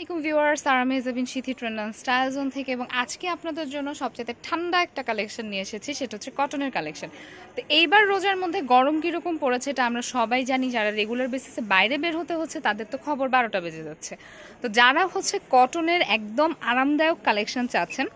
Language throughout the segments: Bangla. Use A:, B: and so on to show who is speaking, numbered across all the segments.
A: আসসালামাইকুম ভিউয়ার্স আর আমি Jabin Sithi trend style zone থেকে এবং আজকে আপনাদের জন্য সবচেয়ে ঠান্ডা একটা কালেকশন নিয়ে এসেছি সেটা হচ্ছে কটনের কালেকশন তো এইবার রোজার মধ্যে গরম কীরকম পড়েছে এটা আমরা সবাই জানি যারা রেগুলার বেসিসে বাইরে বের হতে হচ্ছে তাদের তো খবর বারোটা বেজে যাচ্ছে তো যারা হচ্ছে কটনের একদম আরামদায়ক কালেকশন চাচ্ছেন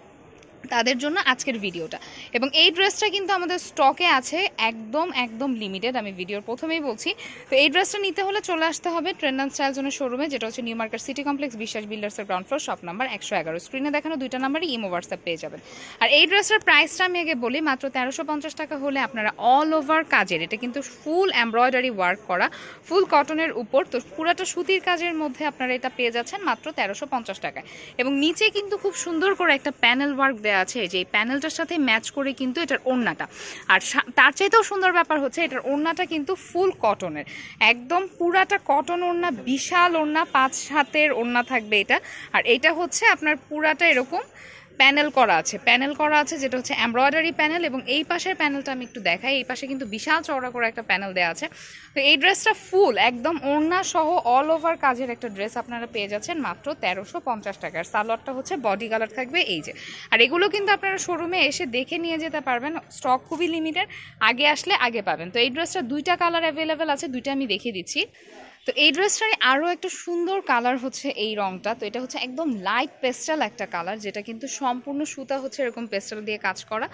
A: তাদের জন্য আজকের ভিডিওটা এবং এই ড্রেসটা কিন্তু আমাদের স্টকে আছে একদম একদম লিমিটেড আমি ভিডিওর প্রথমেই বলছি তো এই ড্রেসটা নিতে হলে চলে আসতে হবে অ্যান্ড স্টাইল জোনের শোরুমে যেটা হচ্ছে new market city complex Biswas বিল্ডার্সের গ্রাউন্ড ফ্লোর শপ নাম্বার একশো এগারো স্ক্রিনে দেখানো দুইটা নাম্বারই ইমো হোয়াটসঅ্যাপ পেয়ে যাবেন আর এই ড্রেসটার প্রাইসটা আমি আগে বলি মাত্র তেরোশো পঞ্চাশ টাকা হলে আপনারা অল ওভার কাজের এটা কিন্তু ফুল এমব্রয়ডারি ওয়ার্ক করা ফুল কটনের উপর তো পুরাটা সুতির কাজের মধ্যে আপনারা এটা পেয়ে যাচ্ছেন মাত্র তেরোশো পঞ্চাশ টাকায় এবং নিচে কিন্তু খুব সুন্দর করে একটা প্যানেল ওয়ার্ক দেয় দেয়া আছে যে প্যানেলটার সাথে ম্যাচ করে কিন্তু এটার ওড়নাটা আর তার চাইতেও সুন্দর ব্যাপার হচ্ছে এটার ওড়নাটা কিন্তু ফুল কটনের একদম পুরাটা কটন ওড়না বিশাল ওড়না পাঁচ সাতের ওড়না থাকবে এটা আর এটা হচ্ছে আপনার পুরাটা এরকম প্যানেল করা আছে প্যানেল করা আছে যেটা হচ্ছে এমব্রয়ডারি প্যানেল এবং এই পাশের প্যানেলটা আমি একটু দেখাই এই পাশে কিন্তু বিশাল চওড়া করে একটা প্যানেল দেওয়া আছে তো এই ড্রেসটা ফুল একদম ওড়না সহ অল ওভার কাজের একটা ড্রেস আপনারা পেয়ে যাচ্ছেন মাত্র তেরোশো পঞ্চাশ টাকার সালোয়ারটা হচ্ছে বডি কালার থাকবে এই যে আর এগুলো কিন্তু আপনারা শোরুমে এসে দেখে নিয়ে যেতে পারবেন স্টক খুবই লিমিটেড আগে আসলে আগে পাবেন তো এই ড্রেসটা দুইটা কালার অ্যাভেলেবেল আছে দুইটা আমি দেখিয়ে দিচ্ছি তো এই ড্রেসটার আরও একটা সুন্দর কালার হচ্ছে এই রংটা তো এটা হচ্ছে একদম লাইট পেস্টাল একটা কালার যেটা কিন্তু সম্পূর্ণ সুতা হচ্ছে এরকম পেস্টাল দিয়ে কাজ করা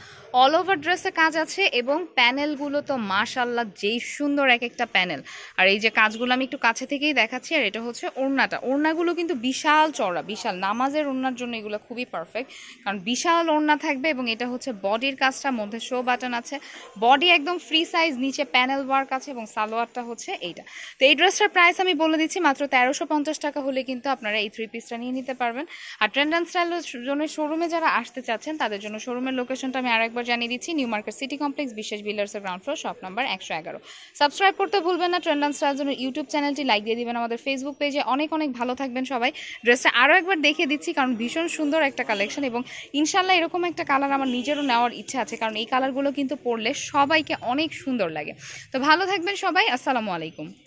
A: অল ওভার ড্রেসে কাজ আছে এবং প্যানেলগুলো তো মাশাল্লাহ যেই সুন্দর এক একটা প্যানেল আর এই যে কাজগুলো আমি একটু কাছে থেকেই দেখাচ্ছি আর এটা হচ্ছে ওড়নাটা ওড়নাগুলো কিন্তু বিশাল চড়া বিশাল নামাজের ওড়নার জন্য এগুলো খুবই পারফেক্ট কারণ বিশাল ওড়না থাকবে এবং এটা হচ্ছে বডির কাজটা মধ্যে শো বাটন আছে বডি একদম ফ্রি সাইজ নিচে প্যানেল ওয়ার্ক আছে এবং সালোয়ারটা হচ্ছে এইটা তো এই ড্রেসটার প্রাইস আমি বলে দিচ্ছি মাত্র তেরোশো পঞ্চাশ টাকা হলে কিন্তু আপনারা এই থ্রি পিসটা নিয়ে নিতে পারবেন আর ট্রেন্ড অ্যান্ড স্টাইলের জন্য শোরুমে যারা আসতে চাচ্ছেন তাদের জন্য শোরুমের লোকেশনটা আমি আরেকবার জানিয়ে দিচ্ছি নিউ মার্কেট সিটি কমপ্লেক্স বিশেষ বিলার্সের গ্রাউন্ড ফ্লোর শপ নাম্বার একশো এগারো সাবস্ক্রাইব করতে ভুলবেন না ট্রেন্ড অ্যান্ড স্টাইল জন্য ইউটিউব চ্যানেলটি লাইক দিয়ে দিবেন আমাদের ফেসবুক পেজে অনেক অনেক ভালো থাকবেন সবাই ড্রেসটা আরও একবার দেখিয়ে দিচ্ছি কারণ ভীষণ সুন্দর একটা কালেকশন এবং ইনশাল্লাহ এরকম একটা কালার আমার নিজেরও নেওয়ার ইচ্ছা আছে কারণ এই কালারগুলো কিন্তু পরলে সবাইকে অনেক সুন্দর লাগে তো ভালো থাকবেন সবাই আসসালামু আলাইকুম